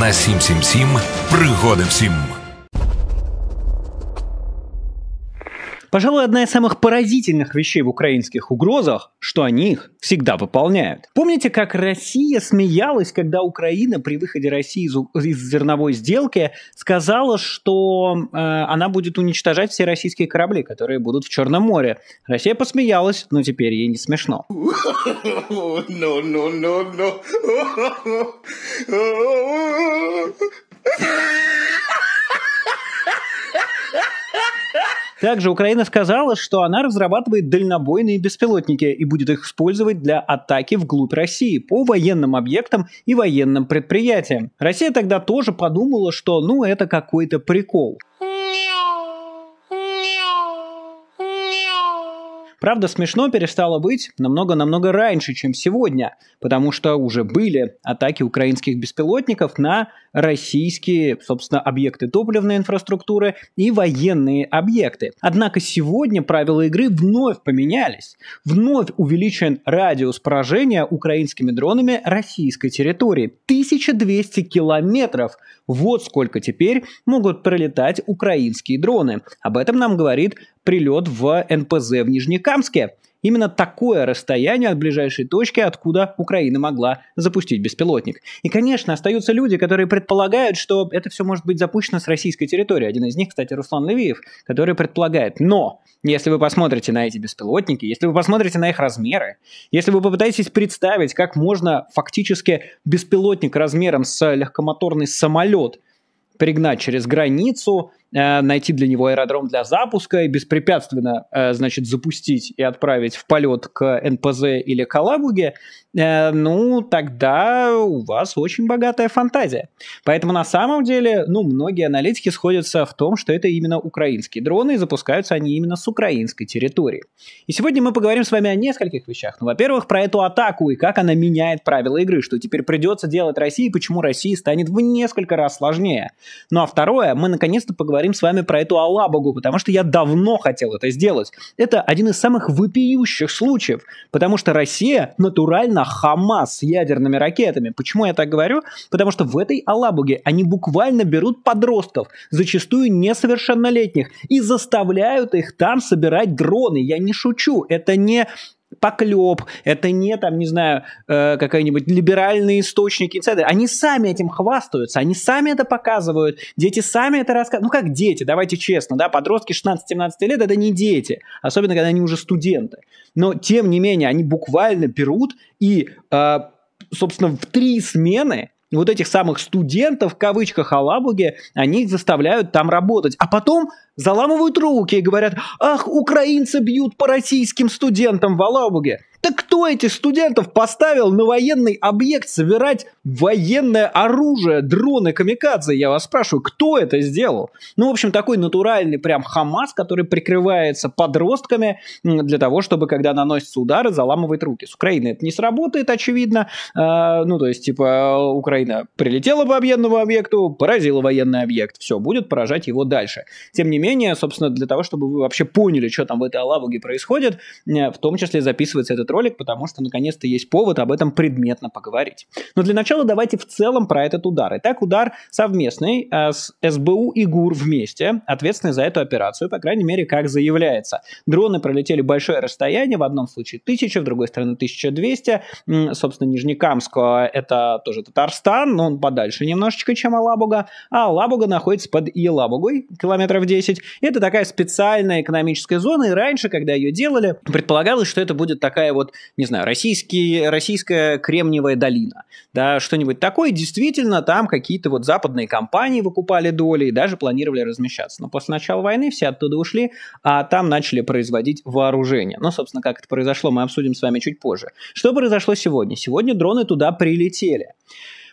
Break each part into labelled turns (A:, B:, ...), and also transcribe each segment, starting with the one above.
A: на 777 Пригоди всім. Пожалуй, одна из самых поразительных вещей в украинских угрозах, что они их всегда выполняют. Помните, как Россия смеялась, когда Украина при выходе России из, из зерновой сделки сказала, что э, она будет уничтожать все российские корабли, которые будут в Черном море. Россия посмеялась, но теперь ей не смешно. No, no, no, no. Также Украина сказала, что она разрабатывает дальнобойные беспилотники и будет их использовать для атаки вглубь России по военным объектам и военным предприятиям. Россия тогда тоже подумала, что ну это какой-то прикол. Правда, смешно перестало быть намного-намного раньше, чем сегодня, потому что уже были атаки украинских беспилотников на российские, собственно, объекты топливной инфраструктуры и военные объекты. Однако сегодня правила игры вновь поменялись. Вновь увеличен радиус поражения украинскими дронами российской территории. 1200 километров. Вот сколько теперь могут пролетать украинские дроны. Об этом нам говорит прилет в НПЗ в Нижнекамске Курскамске. Именно такое расстояние от ближайшей точки, откуда Украина могла запустить беспилотник. И, конечно, остаются люди, которые предполагают, что это все может быть запущено с российской территории. Один из них, кстати, Руслан Левиев, который предполагает. Но если вы посмотрите на эти беспилотники, если вы посмотрите на их размеры, если вы попытаетесь представить, как можно фактически беспилотник размером с легкомоторный самолет пригнать через границу, Э, найти для него аэродром для запуска и беспрепятственно, э, значит, запустить и отправить в полет к НПЗ или Калабуге, э, ну, тогда у вас очень богатая фантазия. Поэтому на самом деле, ну, многие аналитики сходятся в том, что это именно украинские дроны, и запускаются они именно с украинской территории. И сегодня мы поговорим с вами о нескольких вещах. Ну, во-первых, про эту атаку и как она меняет правила игры, что теперь придется делать России, почему России станет в несколько раз сложнее. Ну, а второе, мы наконец-то поговорим поговорим с вами про эту Алабугу, потому что я давно хотел это сделать. Это один из самых выпиющих случаев, потому что Россия натурально Хамас с ядерными ракетами. Почему я так говорю? Потому что в этой Алабуге они буквально берут подростков, зачастую несовершеннолетних, и заставляют их там собирать дроны. Я не шучу, это не поклеп, это не там, не знаю, э, какие-нибудь либеральные источники, инсайды. Они сами этим хвастаются, они сами это показывают, дети сами это рассказывают. Ну как дети, давайте честно, да, подростки 16-17 лет это не дети, особенно когда они уже студенты. Но тем не менее, они буквально берут и, э, собственно, в три смены вот этих самых студентов, в кавычках, Алабуге они их заставляют там работать. А потом заламывают руки и говорят, ах, украинцы бьют по российским студентам в Алабуге. Так кто этих студентов поставил на военный объект собирать военное оружие, дроны, камикадзе? Я вас спрашиваю, кто это сделал? Ну, в общем, такой натуральный прям Хамас, который прикрывается подростками для того, чтобы, когда наносятся удары, заламывать руки. С Украины это не сработает, очевидно. А, ну, то есть, типа, Украина прилетела по военному объекту, поразила военный объект. Все, будет поражать его дальше. Тем не менее, собственно, для того, чтобы вы вообще поняли, что там в этой Алабуге происходит, э, в том числе записывается этот ролик, потому что наконец-то есть повод об этом предметно поговорить. Но для начала давайте в целом про этот удар. Итак, удар совместный э, с СБУ и ГУР вместе, ответственный за эту операцию, по крайней мере, как заявляется. Дроны пролетели большое расстояние, в одном случае 1000, в другой стороны 1200. Собственно, Нижнекамск э, — это тоже Татарстан, но он подальше немножечко, чем Алабуга. А Алабуга находится под Елабугой, километров 10. Это такая специальная экономическая зона, и раньше, когда ее делали, предполагалось, что это будет такая вот вот, не знаю, российский, российская Кремниевая долина, да, что-нибудь такое, действительно, там какие-то вот западные компании выкупали доли и даже планировали размещаться. Но после начала войны все оттуда ушли, а там начали производить вооружение. Ну, собственно, как это произошло, мы обсудим с вами чуть позже. Что произошло сегодня? Сегодня дроны туда прилетели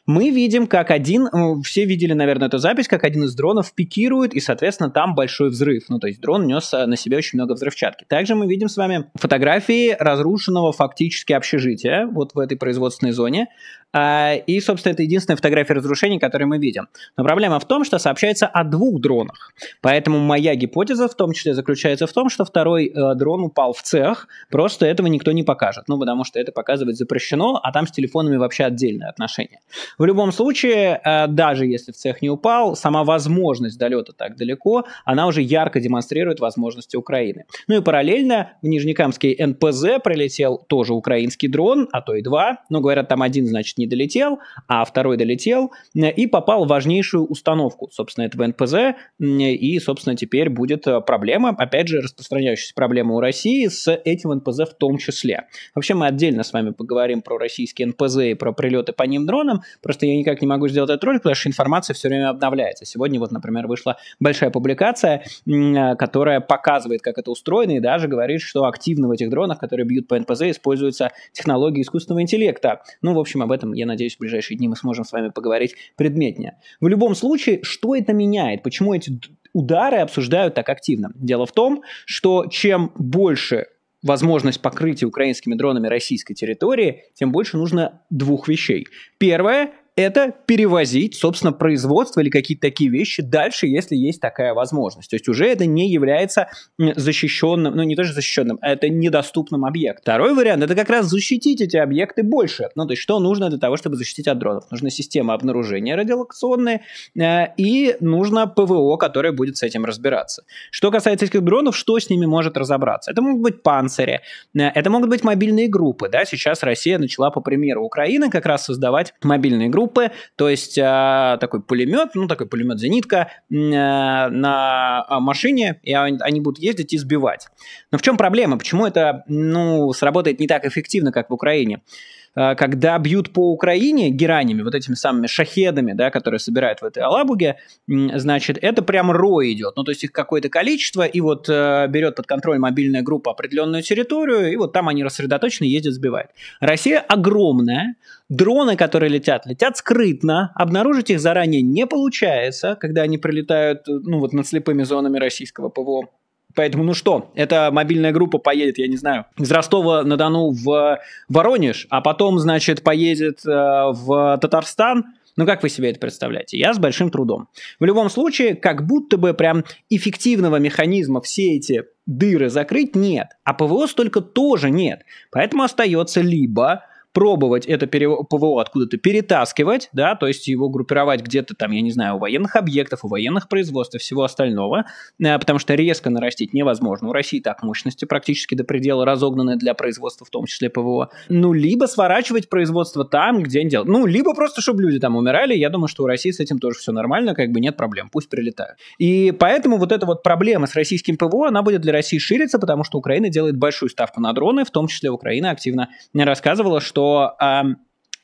A: мы видим, как один, все видели, наверное, эту запись, как один из дронов пикирует, и, соответственно, там большой взрыв. Ну, то есть дрон нес э, на себе очень много взрывчатки. Также мы видим с вами фотографии разрушенного фактически общежития вот в этой производственной зоне. А, и, собственно, это единственная фотография разрушений, которую мы видим. Но проблема в том, что сообщается о двух дронах. Поэтому моя гипотеза в том числе заключается в том, что второй э, дрон упал в цех, просто этого никто не покажет. Ну, потому что это показывать запрещено, а там с телефонами вообще отдельное отношение. В любом случае, э, даже если в цех не упал, сама возможность долета так далеко, она уже ярко демонстрирует возможности Украины. Ну и параллельно в Нижнекамский НПЗ прилетел тоже украинский дрон, а то и два. Ну, говорят, там один, значит, не долетел, а второй долетел э, и попал в важнейшую установку, собственно, этого НПЗ. И, собственно, теперь будет э, проблема, опять же, распространяющаяся проблема у России с этим НПЗ в том числе. Вообще, мы отдельно с вами поговорим про российские НПЗ и про прилеты по ним дроном. Просто я никак не могу сделать этот ролик, потому что информация все время обновляется. Сегодня вот, например, вышла большая публикация, э, которая показывает, как это устроено, и даже говорит, что активно в этих дронах, которые бьют по НПЗ, используются технологии искусственного интеллекта. Ну, в общем, об этом этом, я надеюсь, в ближайшие дни мы сможем с вами поговорить предметнее. В любом случае, что это меняет? Почему эти удары обсуждают так активно? Дело в том, что чем больше возможность покрытия украинскими дронами российской территории, тем больше нужно двух вещей. Первое это перевозить, собственно, производство или какие-то такие вещи дальше, если есть такая возможность. То есть уже это не является защищенным, ну не тоже защищенным, а это недоступным объектом. Второй вариант – это как раз защитить эти объекты больше. Ну то есть что нужно для того, чтобы защитить от дронов? Нужна система обнаружения радиолокационная э, и нужно ПВО, которое будет с этим разбираться. Что касается этих дронов, что с ними может разобраться? Это могут быть панцири, э, это могут быть мобильные группы. Да? Сейчас Россия начала, по примеру Украины, как раз создавать мобильные группы, группы, то есть э, такой пулемет, ну такой пулемет «Зенитка» э, на а, машине, и они будут ездить и сбивать. Но в чем проблема? Почему это ну, сработает не так эффективно, как в Украине? Э, когда бьют по Украине геранями, вот этими самыми шахедами, да, которые собирают в этой Алабуге, значит, это прям рой идет. Ну, то есть их какое-то количество, и вот э, берет под контроль мобильная группа определенную территорию, и вот там они рассредоточены, ездят, сбивают. Россия огромная, дроны, которые летят, летят скрытно, обнаружить их заранее не получается, когда они прилетают, э, ну, вот над слепыми зонами российского ПВО. Поэтому, ну что, эта мобильная группа поедет, я не знаю, из Ростова-на-Дону в Воронеж, а потом, значит, поедет э, в Татарстан. Ну, как вы себе это представляете? Я с большим трудом. В любом случае, как будто бы прям эффективного механизма все эти дыры закрыть нет, а ПВО столько тоже нет. Поэтому остается либо пробовать это ПВО откуда-то перетаскивать, да, то есть его группировать где-то там, я не знаю, у военных объектов, у военных производств и всего остального, э, потому что резко нарастить невозможно. У России так мощности практически до предела разогнаны для производства, в том числе ПВО. Ну, либо сворачивать производство там, где они делают. Ну, либо просто, чтобы люди там умирали. Я думаю, что у России с этим тоже все нормально, как бы нет проблем, пусть прилетают. И поэтому вот эта вот проблема с российским ПВО, она будет для России шириться, потому что Украина делает большую ставку на дроны, в том числе Украина активно рассказывала, что Så um, ehm,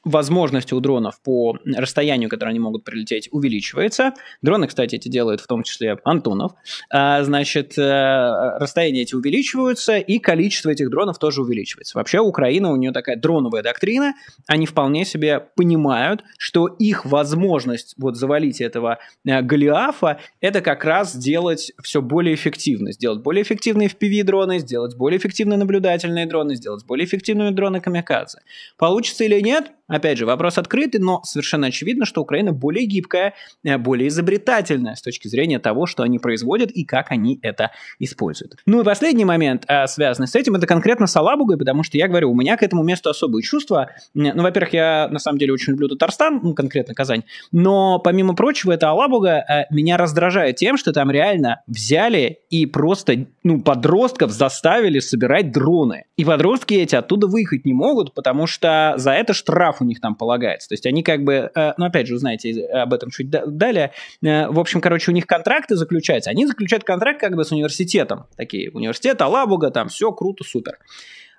A: возможности у дронов по расстоянию, которое они могут прилететь, увеличивается. Дроны, кстати, эти делают в том числе Антонов. А, значит, э, расстояния эти увеличиваются, и количество этих дронов тоже увеличивается. Вообще Украина, у нее такая дроновая доктрина, они вполне себе понимают, что их возможность вот завалить этого э, Голиафа, это как раз сделать все более эффективно. Сделать более эффективные FPV-дроны, сделать более эффективные наблюдательные дроны, сделать более эффективные дроны камикадзе. Получится или нет, Опять же, вопрос открытый, но совершенно очевидно, что Украина более гибкая, э, более изобретательная с точки зрения того, что они производят и как они это используют. Ну и последний момент, э, связанный с этим, это конкретно с Алабугой, потому что я говорю, у меня к этому месту особые чувства. Ну, во-первых, я на самом деле очень люблю Татарстан, ну, конкретно Казань, но, помимо прочего, эта Алабуга э, меня раздражает тем, что там реально взяли и просто, ну, подростков заставили собирать дроны. И подростки эти оттуда выехать не могут, потому что за это штраф штраф у них там полагается. То есть они как бы, э, ну опять же, узнаете об этом чуть далее. Э, в общем, короче, у них контракты заключаются. Они заключают контракт как бы с университетом. Такие, университет, Алабуга, там все круто, супер.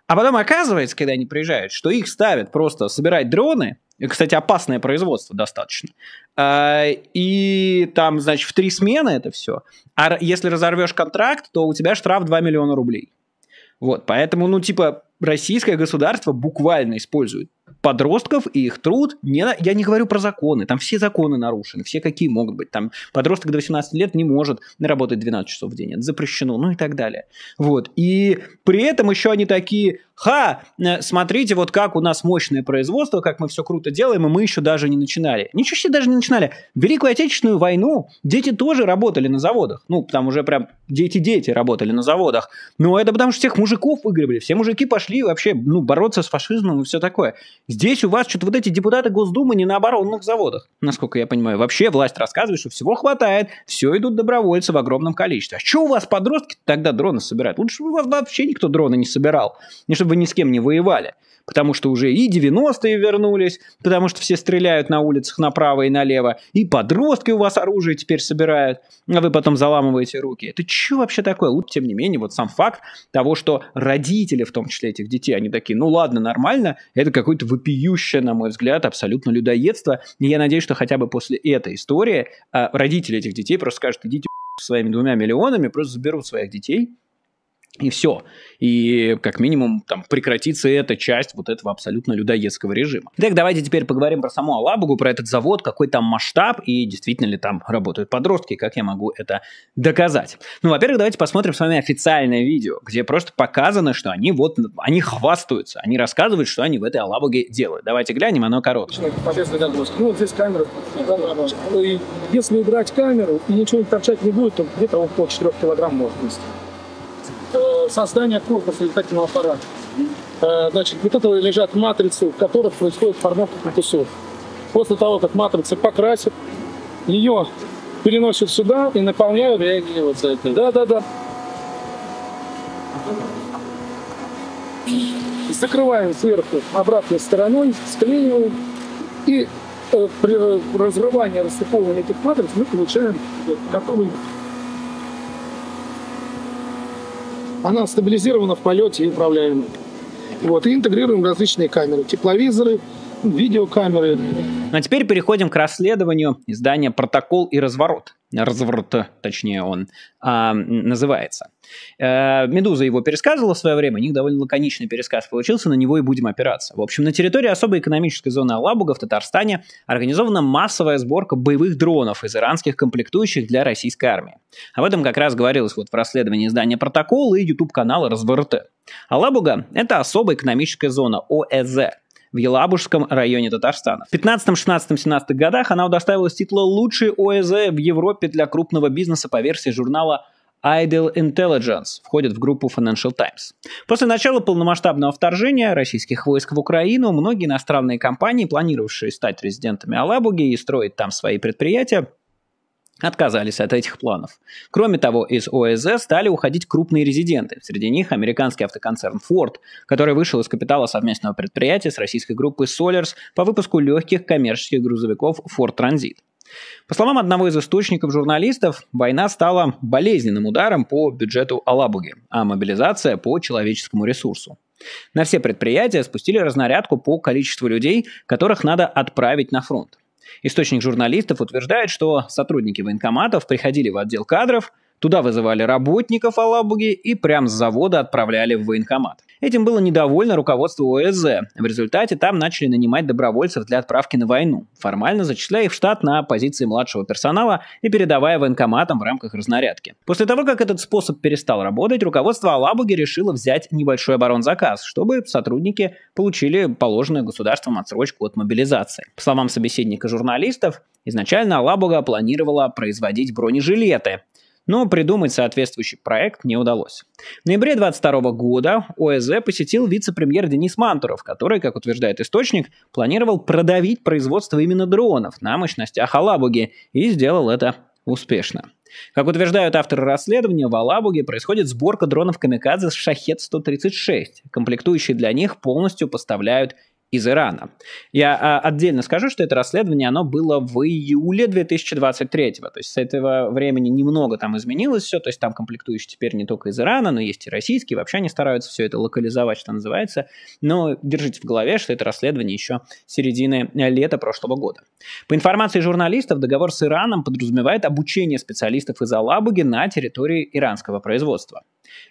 A: А потом оказывается, когда они приезжают, что их ставят просто собирать дроны, кстати, опасное производство достаточно. Э, и там, значит, в три смены это все. А если разорвешь контракт, то у тебя штраф 2 миллиона рублей. Вот, поэтому, ну, типа, российское государство буквально использует подростков и их труд, не, я не говорю про законы, там все законы нарушены, все какие могут быть, там подросток до 18 лет не может работать 12 часов в день, это запрещено, ну и так далее. Вот, и при этом еще они такие, ха, э, смотрите, вот как у нас мощное производство, как мы все круто делаем, и мы еще даже не начинали. Ничего себе даже не начинали. Великую Отечественную войну дети тоже работали на заводах, ну, там уже прям дети-дети работали на заводах, но это потому что всех мужиков выгребли, все мужики пошли вообще, ну, бороться с фашизмом и все такое. Здесь у вас что-то вот эти депутаты Госдумы не на оборонных заводах, насколько я понимаю. Вообще власть рассказывает, что всего хватает, все идут добровольцы в огромном количестве. А что у вас подростки тогда дроны собирают? Лучше бы у вас вообще никто дроны не собирал, не чтобы вы ни с кем не воевали потому что уже и 90-е вернулись, потому что все стреляют на улицах направо и налево, и подростки у вас оружие теперь собирают, а вы потом заламываете руки. Это что вообще такое? Лучше, тем не менее, вот сам факт того, что родители, в том числе этих детей, они такие, ну ладно, нормально, это какое-то вопиющее, на мой взгляд, абсолютно людоедство. И я надеюсь, что хотя бы после этой истории а, родители этих детей просто скажут, идите своими двумя миллионами, просто заберут своих детей, и все. И как минимум там прекратится эта часть вот этого абсолютно людоедского режима. Так, давайте теперь поговорим про саму Алабугу, про этот завод, какой там масштаб и действительно ли там работают подростки, как я могу это доказать. Ну, во-первых, давайте посмотрим с вами официальное видео, где просто показано, что они вот, они хвастаются, они рассказывают, что они в этой Алабуге делают. Давайте глянем, оно короткое. Ну, вот здесь камера. И если убрать камеру и ничего не торчать не будет, то где-то около 4 килограмм может быть создания корпуса летательного аппарата. Э, значит, вот это лежат матрицы, в которых происходит формовка корпусов. После того, как матрицы покрасят, ее переносят сюда и наполняют реагируются это. Да, да, да. Закрываем сверху обратной стороной, склеиваем. И э, при разрывании, рассыпывании этих матриц мы получаем готовый она стабилизирована в полете и управляема. Вот, и интегрируем различные камеры, тепловизоры, видеокамеры. А теперь переходим к расследованию издания «Протокол и разворот» разворот, точнее он, а, называется. Э, Медуза его пересказывала в свое время, у них довольно лаконичный пересказ получился, на него и будем опираться. В общем, на территории особой экономической зоны Алабуга в Татарстане организована массовая сборка боевых дронов из иранских комплектующих для российской армии. Об этом как раз говорилось вот в расследовании издания «Протокол» и YouTube-канала Разворот. Алабуга – это особая экономическая зона ОЭЗ, в Елабужском районе Татарстана. В 15, 16, 17 годах она удостоилась титла «Лучший ОЭЗ в Европе для крупного бизнеса» по версии журнала Idle Intelligence входит в группу Financial Times. После начала полномасштабного вторжения российских войск в Украину многие иностранные компании, планировавшие стать резидентами Алабуги и строить там свои предприятия, отказались от этих планов. Кроме того, из ОЭЗ стали уходить крупные резиденты. Среди них американский автоконцерн Ford, который вышел из капитала совместного предприятия с российской группой Solars по выпуску легких коммерческих грузовиков Ford Transit. По словам одного из источников журналистов, война стала болезненным ударом по бюджету Алабуги, а мобилизация по человеческому ресурсу. На все предприятия спустили разнарядку по количеству людей, которых надо отправить на фронт. Источник журналистов утверждает, что сотрудники военкоматов приходили в отдел кадров – Туда вызывали работников Алабуги и прямо с завода отправляли в военкомат. Этим было недовольно руководство ОСЗ. В результате там начали нанимать добровольцев для отправки на войну, формально зачисляя их в штат на позиции младшего персонала и передавая военкоматам в рамках разнарядки. После того, как этот способ перестал работать, руководство Алабуги решило взять небольшой оборонзаказ, чтобы сотрудники получили положенную государством отсрочку от мобилизации. По словам собеседника журналистов, изначально Алабуга планировала производить бронежилеты – но придумать соответствующий проект не удалось. В ноябре 2022 года ОЭЗ посетил вице-премьер Денис Мантуров, который, как утверждает источник, планировал продавить производство именно дронов на мощностях Алабуги и сделал это успешно. Как утверждают авторы расследования, в Алабуге происходит сборка дронов «Камикадзе» с «Шахет-136». Комплектующие для них полностью поставляют из Ирана. Я а, отдельно скажу, что это расследование, оно было в июле 2023, то есть с этого времени немного там изменилось все, то есть там комплектующие теперь не только из Ирана, но есть и российские, вообще они стараются все это локализовать, что называется, но держите в голове, что это расследование еще середины э, лета прошлого года. По информации журналистов, договор с Ираном подразумевает обучение специалистов из Алабуги на территории иранского производства.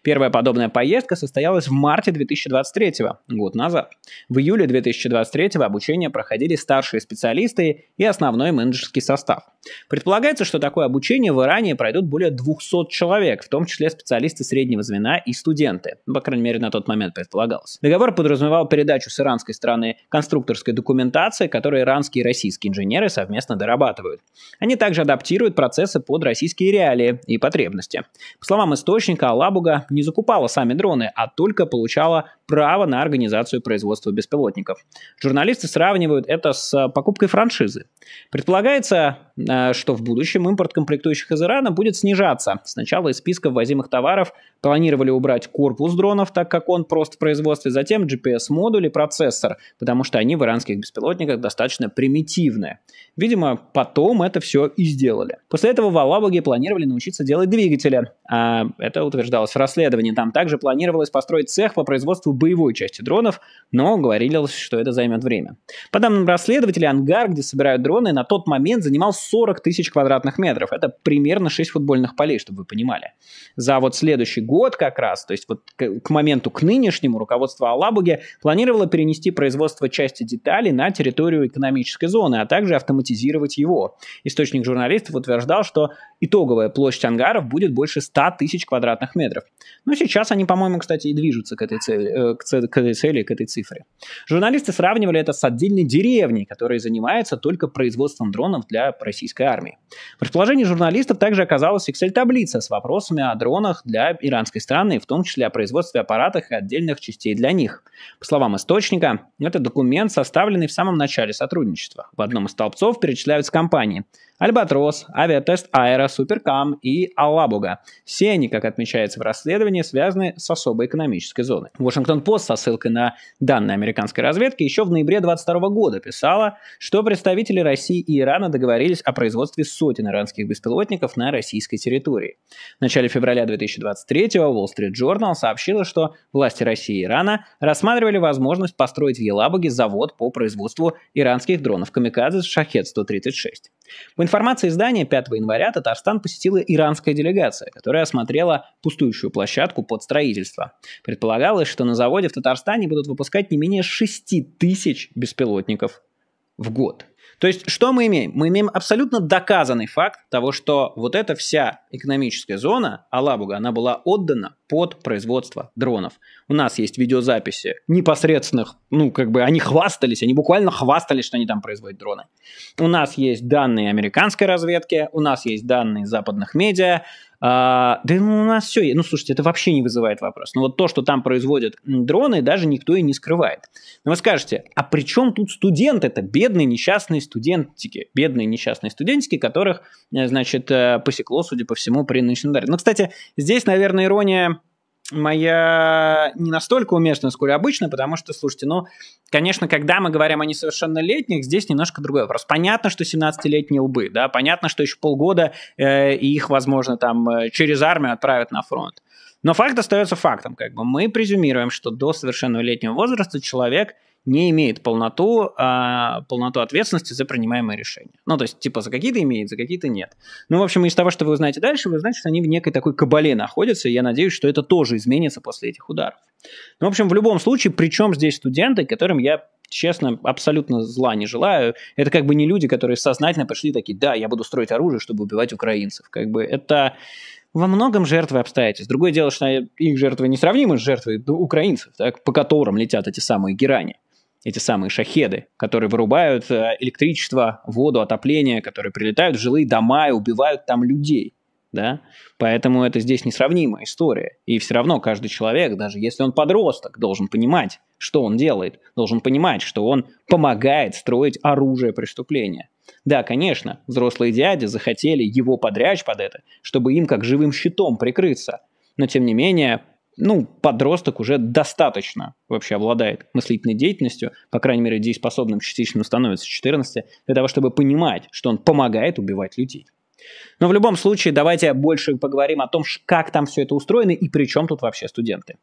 A: Первая подобная поездка состоялась в марте 2023 год назад. В июле 2023 обучение проходили старшие специалисты и основной менеджерский состав. Предполагается, что такое обучение в Иране пройдут более 200 человек, в том числе специалисты среднего звена и студенты. Ну, по крайней мере, на тот момент предполагалось. Договор подразумевал передачу с иранской стороны конструкторской документации, которую иранские и российские инженеры совместно дорабатывают. Они также адаптируют процессы под российские реалии и потребности. По словам источника, Алабу Серега не закупала сами дроны, а только получала право на организацию производства беспилотников. Журналисты сравнивают это с э, покупкой франшизы. Предполагается, э, что в будущем импорт комплектующих из Ирана будет снижаться. Сначала из списка ввозимых товаров планировали убрать корпус дронов, так как он прост в производстве, затем GPS-модуль и процессор, потому что они в иранских беспилотниках достаточно примитивны. Видимо, потом это все и сделали. После этого в Алабаге планировали научиться делать двигатели. А это утверждалось с расследований. Там также планировалось построить цех по производству боевой части дронов, но говорилось, что это займет время. По данным расследователей, ангар, где собирают дроны, на тот момент занимал 40 тысяч квадратных метров. Это примерно 6 футбольных полей, чтобы вы понимали. За вот следующий год как раз, то есть вот к, к моменту к нынешнему, руководство Алабуги планировало перенести производство части деталей на территорию экономической зоны, а также автоматизировать его. Источник журналистов утверждал, что итоговая площадь ангаров будет больше 100 тысяч квадратных метров. Но ну, сейчас они, по-моему, кстати, и движутся к этой, цели, э, к этой цели, к этой цифре. Журналисты сравнивали это с отдельной деревней, которая занимается только производством дронов для российской армии. В расположении журналистов также оказалась Excel-таблица с вопросами о дронах для иранской страны, в том числе о производстве аппаратов и отдельных частей для них. По словам источника, это документ, составленный в самом начале сотрудничества. В одном из столбцов перечисляются компании – Альбатрос, авиатест Аэро, Суперкам и Алабуга. Все они, как отмечается в расследовании, связаны с особой экономической зоной. Вашингтон-Пост со ссылкой на данные американской разведки еще в ноябре 2022 года писала, что представители России и Ирана договорились о производстве сотен иранских беспилотников на российской территории. В начале февраля 2023 Wall Street Journal сообщила, что власти России и Ирана рассматривали возможность построить в Елабуге завод по производству иранских дронов «Камикадзе» «Шахет-136». По информации издания, 5 января Татарстан посетила иранская делегация, которая осмотрела пустующую площадку под строительство. Предполагалось, что на заводе в Татарстане будут выпускать не менее 6 тысяч беспилотников в год. То есть, что мы имеем? Мы имеем абсолютно доказанный факт того, что вот эта вся экономическая зона Алабуга, она была отдана под производство дронов. У нас есть видеозаписи непосредственных, ну, как бы они хвастались, они буквально хвастались, что они там производят дроны. У нас есть данные американской разведки, у нас есть данные западных медиа, а, да ну, у нас все, ну слушайте, это вообще не вызывает вопрос. Но ну, вот то, что там производят дроны, даже никто и не скрывает. Но ну, вы скажете, а при чем тут студент? Это бедные несчастные студентики, бедные несчастные студентики, которых, э, значит, э, посекло, судя по всему, при нынешнем даре. Ну, кстати, здесь, наверное, ирония моя не настолько уместна, сколько обычно, потому что, слушайте, ну, конечно, когда мы говорим о несовершеннолетних, здесь немножко другой вопрос. Понятно, что 17-летние лбы, да, понятно, что еще полгода э, их, возможно, там э, через армию отправят на фронт. Но факт остается фактом. Как бы мы презюмируем, что до совершеннолетнего возраста человек не имеет полноту, а, полноту ответственности за принимаемые решения. Ну, то есть, типа, за какие-то имеет, за какие-то нет. Ну, в общем, из того, что вы узнаете дальше, вы знаете, что они в некой такой кабале находятся, и я надеюсь, что это тоже изменится после этих ударов. Ну, в общем, в любом случае, причем здесь студенты, которым я честно, абсолютно зла не желаю. Это как бы не люди, которые сознательно пошли такие, да, я буду строить оружие, чтобы убивать украинцев. Как бы это во многом жертвы обстоятельств. Другое дело, что их жертвы несравнимы с жертвой украинцев, так, по которым летят эти самые герани, эти самые шахеды, которые вырубают э, электричество, воду, отопление, которые прилетают в жилые дома и убивают там людей. Да? Поэтому это здесь несравнимая история. И все равно каждый человек, даже если он подросток, должен понимать, что он делает, должен понимать, что он помогает строить оружие преступления. Да, конечно, взрослые дяди захотели его подрячь под это, чтобы им как живым щитом прикрыться. Но тем не менее, ну, подросток уже достаточно вообще обладает мыслительной деятельностью, по крайней мере, дееспособным частично становится 14, для того, чтобы понимать, что он помогает убивать людей. Но в любом случае, давайте больше поговорим о том, как там все это устроено и при чем тут вообще студенты.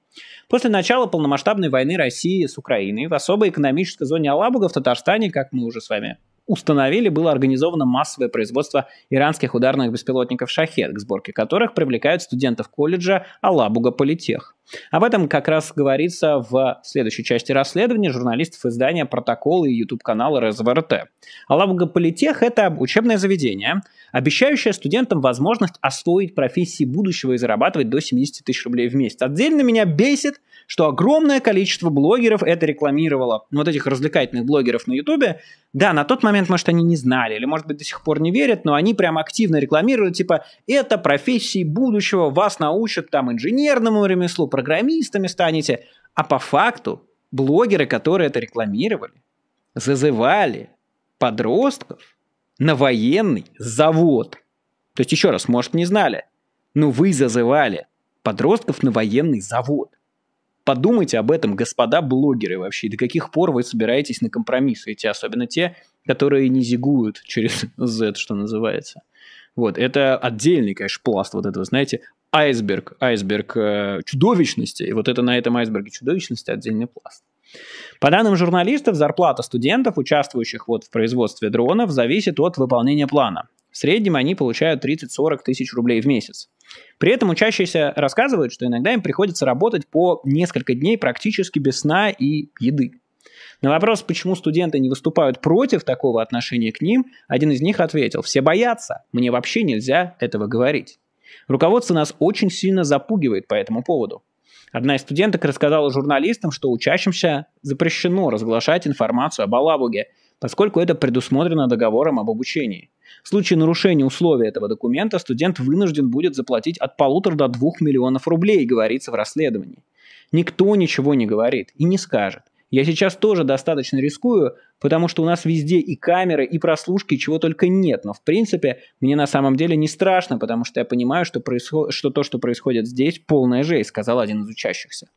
A: После начала полномасштабной войны России с Украиной в особой экономической зоне Алабуга в Татарстане, как мы уже с вами установили, было организовано массовое производство иранских ударных беспилотников «Шахед», к сборке которых привлекают студентов колледжа Алабуга Политех. Об этом как раз говорится в следующей части расследования журналистов издания «Протоколы» и YouTube-канала РСВРТ. Алабуга Политех – это учебное заведение, обещающее студентам возможность освоить профессии будущего и зарабатывать до 70 тысяч рублей в месяц. Отдельно меня бесит – что огромное количество блогеров это рекламировало, ну, вот этих развлекательных блогеров на Ютубе. Да, на тот момент, может, они не знали, или, может быть, до сих пор не верят, но они прям активно рекламировали типа, это профессии будущего, вас научат там инженерному ремеслу, программистами станете. А по факту блогеры, которые это рекламировали, зазывали подростков на военный завод. То есть, еще раз, может, не знали, но вы зазывали подростков на военный завод. Подумайте об этом, господа блогеры вообще, до каких пор вы собираетесь на компромиссы эти особенно те, которые не зигуют через Z, что называется. Вот, это отдельный, конечно, пласт вот этого, знаете, айсберг, айсберг э, чудовищности, и вот это на этом айсберге чудовищности отдельный пласт. По данным журналистов, зарплата студентов, участвующих вот в производстве дронов, зависит от выполнения плана. В среднем они получают 30-40 тысяч рублей в месяц. При этом учащиеся рассказывают, что иногда им приходится работать по несколько дней практически без сна и еды. На вопрос, почему студенты не выступают против такого отношения к ним, один из них ответил, все боятся, мне вообще нельзя этого говорить. Руководство нас очень сильно запугивает по этому поводу. Одна из студенток рассказала журналистам, что учащимся запрещено разглашать информацию об Алабуге, поскольку это предусмотрено договором об обучении. В случае нарушения условий этого документа студент вынужден будет заплатить от полутора до двух миллионов рублей, говорится в расследовании. Никто ничего не говорит и не скажет. Я сейчас тоже достаточно рискую, потому что у нас везде и камеры, и прослушки, чего только нет. Но в принципе мне на самом деле не страшно, потому что я понимаю, что, происход... что то, что происходит здесь, полная жесть, сказал один из учащихся.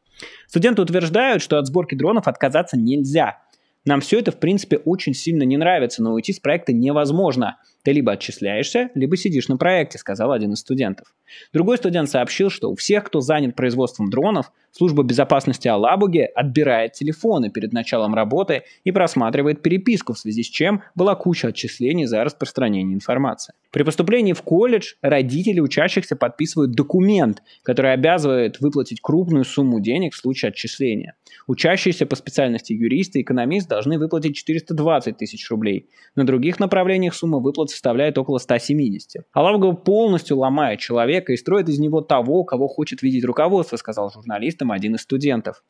A: Студенты утверждают, что от сборки дронов отказаться нельзя. Нам все это, в принципе, очень сильно не нравится, но уйти с проекта невозможно. Ты либо отчисляешься, либо сидишь на проекте, сказал один из студентов. Другой студент сообщил, что у всех, кто занят производством дронов, служба безопасности Алабуги отбирает телефоны перед началом работы и просматривает переписку, в связи с чем была куча отчислений за распространение информации. При поступлении в колледж родители учащихся подписывают документ, который обязывает выплатить крупную сумму денег в случае отчисления. Учащиеся по специальности юрист и экономист должны выплатить 420 тысяч рублей. На других направлениях сумма выплат составляет около 170. Алабгова полностью ломает человека и строит из него того, кого хочет видеть руководство, сказал журналистам один из студентов.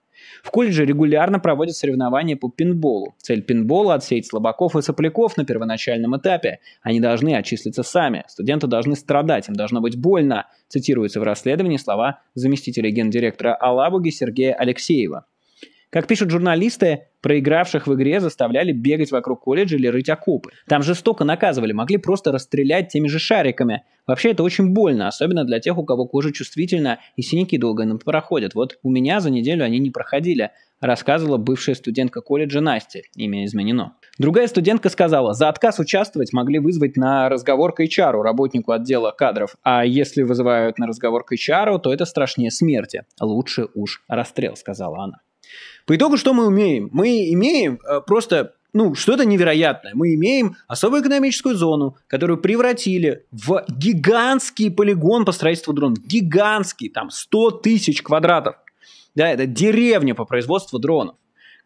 A: В колледже регулярно проводят соревнования по пинболу. Цель пинбола – отсеять слабаков и сопляков на первоначальном этапе. Они должны отчислиться сами. Студенты должны страдать, им должно быть больно, цитируются в расследовании слова заместителя гендиректора Алабуги Сергея Алексеева. Как пишут журналисты, проигравших в игре заставляли бегать вокруг колледжа или рыть окопы. Там жестоко наказывали, могли просто расстрелять теми же шариками. Вообще это очень больно, особенно для тех, у кого кожа чувствительна и синяки долго не проходят. Вот у меня за неделю они не проходили, рассказывала бывшая студентка колледжа Настя, имя изменено. Другая студентка сказала, за отказ участвовать могли вызвать на разговор к HR, работнику отдела кадров, а если вызывают на разговор к HR, то это страшнее смерти. Лучше уж расстрел, сказала она. По итогу что мы умеем? Мы имеем э, просто ну, что-то невероятное. Мы имеем особую экономическую зону, которую превратили в гигантский полигон по строительству дронов. Гигантский, там 100 тысяч квадратов. Да, это деревня по производству дронов.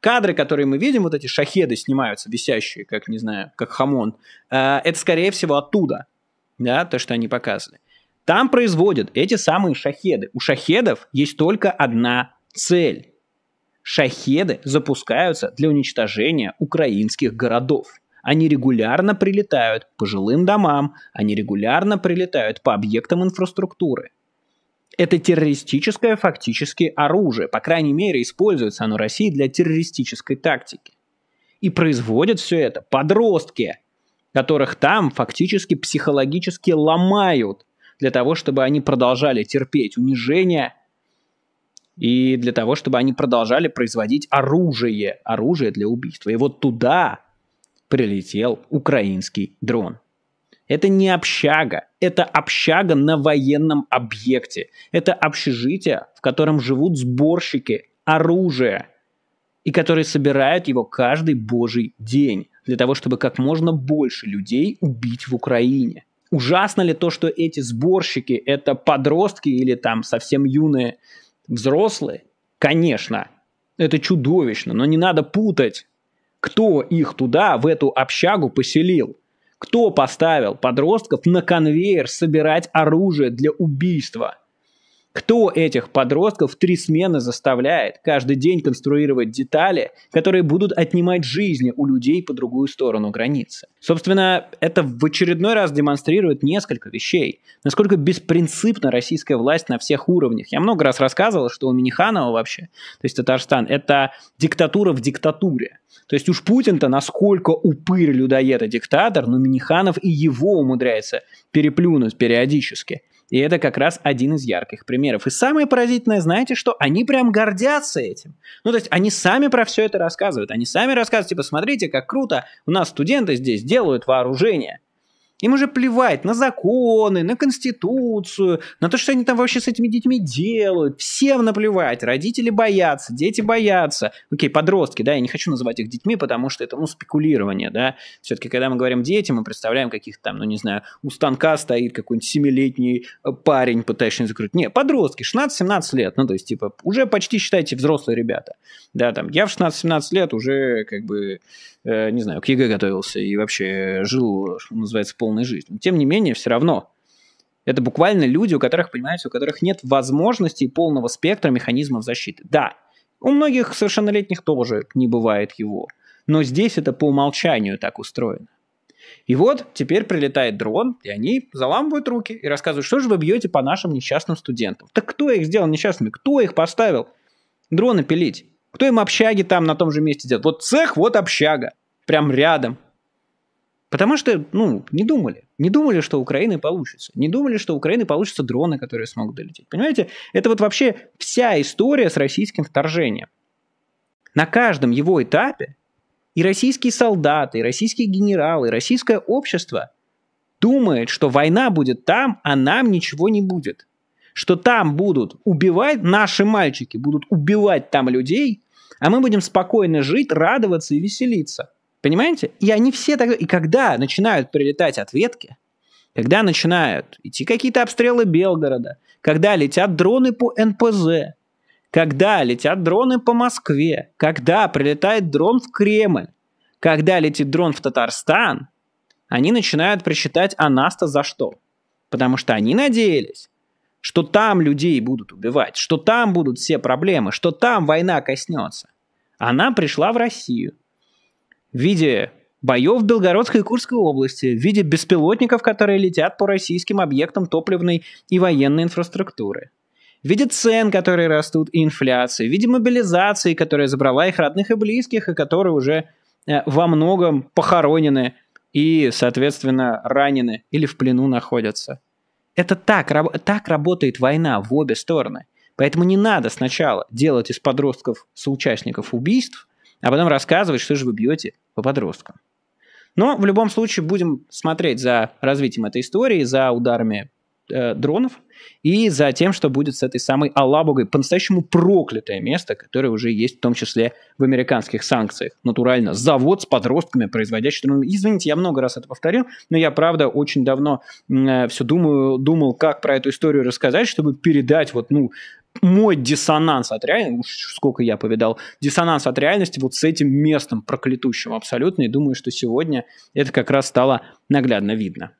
A: Кадры, которые мы видим, вот эти шахеды снимаются, висящие, как, не знаю, как хамон, э, это, скорее всего, оттуда, да, то, что они показывали. Там производят эти самые шахеды. У шахедов есть только одна цель Шахеды запускаются для уничтожения украинских городов. Они регулярно прилетают по жилым домам, они регулярно прилетают по объектам инфраструктуры. Это террористическое фактически оружие, по крайней мере используется оно России для террористической тактики. И производят все это подростки, которых там фактически психологически ломают для того, чтобы они продолжали терпеть унижение – и для того, чтобы они продолжали производить оружие, оружие для убийства. И вот туда прилетел украинский дрон. Это не общага, это общага на военном объекте. Это общежитие, в котором живут сборщики оружия и которые собирают его каждый божий день для того, чтобы как можно больше людей убить в Украине. Ужасно ли то, что эти сборщики – это подростки или там совсем юные взрослые, конечно, это чудовищно, но не надо путать, кто их туда, в эту общагу поселил. Кто поставил подростков на конвейер собирать оружие для убийства? Кто этих подростков в три смены заставляет каждый день конструировать детали, которые будут отнимать жизни у людей по другую сторону границы? Собственно, это в очередной раз демонстрирует несколько вещей. Насколько беспринципна российская власть на всех уровнях. Я много раз рассказывал, что у Миниханова вообще, то есть Татарстан, это диктатура в диктатуре. То есть уж Путин-то насколько упырь людоеда диктатор, но Миниханов и его умудряется переплюнуть периодически. И это как раз один из ярких примеров. И самое поразительное, знаете что? Они прям гордятся этим. Ну, то есть они сами про все это рассказывают. Они сами рассказывают, типа, смотрите, как круто, у нас студенты здесь делают вооружение. Им уже плевать на законы, на конституцию, на то, что они там вообще с этими детьми делают. Всем наплевать. Родители боятся, дети боятся. Окей, подростки, да, я не хочу называть их детьми, потому что это, ну, спекулирование, да. Все-таки, когда мы говорим дети, мы представляем каких-то там, ну, не знаю, у станка стоит какой-нибудь семилетний э, парень, пытающийся закрыть. Не, подростки, 16-17 лет, ну, то есть, типа, уже почти, считайте, взрослые ребята. Да, там, я в 16-17 лет уже, как бы, Э, не знаю, к ЕГЭ готовился и вообще жил, что называется, полной жизнью. тем не менее, все равно это буквально люди, у которых, понимаете, у которых нет возможности полного спектра механизмов защиты. Да, у многих совершеннолетних тоже не бывает его. Но здесь это по умолчанию так устроено. И вот теперь прилетает дрон, и они заламывают руки и рассказывают, что же вы бьете по нашим несчастным студентам. Так кто их сделал несчастными? Кто их поставил? Дроны пилить. Кто им общаги там на том же месте делает? Вот цех, вот общага. Прям рядом. Потому что, ну, не думали. Не думали, что Украины получится. Не думали, что Украины получится дроны, которые смогут долететь. Понимаете, это вот вообще вся история с российским вторжением. На каждом его этапе и российские солдаты, и российские генералы, и российское общество думает, что война будет там, а нам ничего не будет что там будут убивать, наши мальчики будут убивать там людей, а мы будем спокойно жить, радоваться и веселиться. Понимаете? И они все так... И когда начинают прилетать ответки, когда начинают идти какие-то обстрелы Белгорода, когда летят дроны по НПЗ, когда летят дроны по Москве, когда прилетает дрон в Кремль, когда летит дрон в Татарстан, они начинают причитать Анаста за что? Потому что они надеялись, что там людей будут убивать, что там будут все проблемы, что там война коснется. Она пришла в Россию в виде боев в Белгородской и Курской области, в виде беспилотников, которые летят по российским объектам топливной и военной инфраструктуры, в виде цен, которые растут, и инфляции, в виде мобилизации, которая забрала их родных и близких, и которые уже э, во многом похоронены и, соответственно, ранены или в плену находятся – это так, так работает война в обе стороны. Поэтому не надо сначала делать из подростков соучастников убийств, а потом рассказывать, что же вы бьете по подросткам. Но в любом случае будем смотреть за развитием этой истории, за ударами э, дронов, и за тем, что будет с этой самой Алабугой, по-настоящему проклятое место, которое уже есть в том числе в американских санкциях. Натурально, завод с подростками, производящими... Извините, я много раз это повторил, но я, правда, очень давно э, все думаю, думал, как про эту историю рассказать, чтобы передать вот, ну, мой диссонанс от реальности, сколько я повидал, диссонанс от реальности вот с этим местом проклятущим абсолютно, и думаю, что сегодня это как раз стало наглядно видно.